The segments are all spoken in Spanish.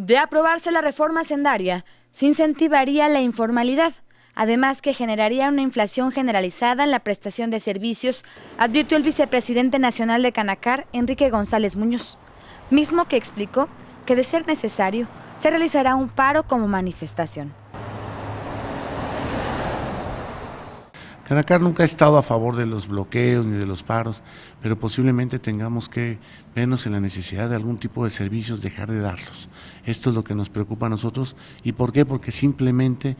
De aprobarse la reforma sendaria, se incentivaría la informalidad, además que generaría una inflación generalizada en la prestación de servicios, advirtió el vicepresidente nacional de Canacar, Enrique González Muñoz, mismo que explicó que de ser necesario, se realizará un paro como manifestación. Canacar nunca ha estado a favor de los bloqueos ni de los paros, pero posiblemente tengamos que vernos en la necesidad de algún tipo de servicios, dejar de darlos. Esto es lo que nos preocupa a nosotros. ¿Y por qué? Porque simplemente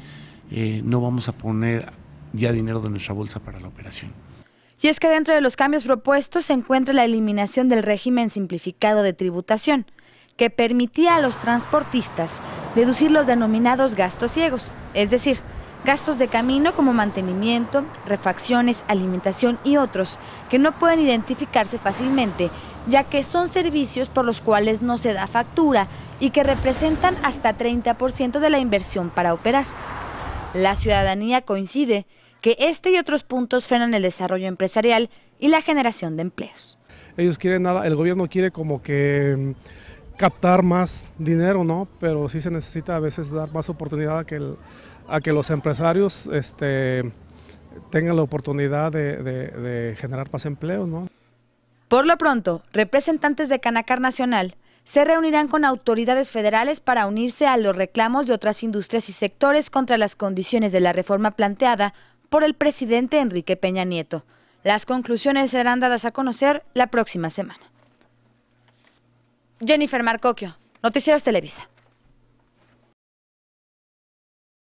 eh, no vamos a poner ya dinero de nuestra bolsa para la operación. Y es que dentro de los cambios propuestos se encuentra la eliminación del régimen simplificado de tributación, que permitía a los transportistas deducir los denominados gastos ciegos, es decir, gastos de camino como mantenimiento, refacciones, alimentación y otros que no pueden identificarse fácilmente, ya que son servicios por los cuales no se da factura y que representan hasta 30% de la inversión para operar. La ciudadanía coincide que este y otros puntos frenan el desarrollo empresarial y la generación de empleos. Ellos quieren nada, el gobierno quiere como que captar más dinero, ¿no? Pero sí se necesita a veces dar más oportunidad a que, a que los empresarios este, tengan la oportunidad de, generar más empleo. ¿no? Por lo pronto, representantes de Canacar Nacional se reunirán con autoridades federales para unirse a los reclamos de otras industrias y sectores contra las condiciones de la reforma planteada por el presidente Enrique Peña Nieto. Las conclusiones serán dadas a conocer la próxima semana. Jennifer Marcocchio, Noticieros Televisa.